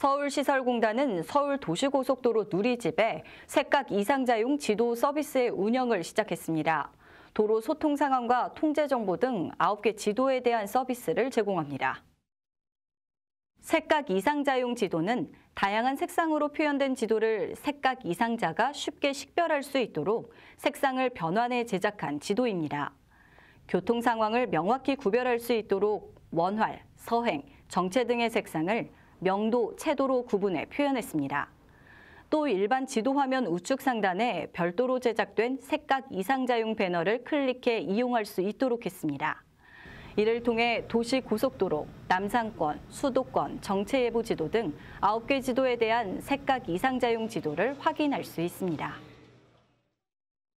서울시설공단은 서울도시고속도로 누리집에 색각 이상자용 지도 서비스의 운영을 시작했습니다. 도로 소통 상황과 통제 정보 등 9개 지도에 대한 서비스를 제공합니다. 색각 이상자용 지도는 다양한 색상으로 표현된 지도를 색각 이상자가 쉽게 식별할 수 있도록 색상을 변환해 제작한 지도입니다. 교통 상황을 명확히 구별할 수 있도록 원활, 서행, 정체 등의 색상을 명도, 채도로 구분해 표현했습니다. 또 일반 지도화면 우측 상단에 별도로 제작된 색각 이상자용 배너를 클릭해 이용할 수 있도록 했습니다. 이를 통해 도시 고속도로, 남상권, 수도권, 정체예보 지도 등 9개 지도에 대한 색각 이상자용 지도를 확인할 수 있습니다.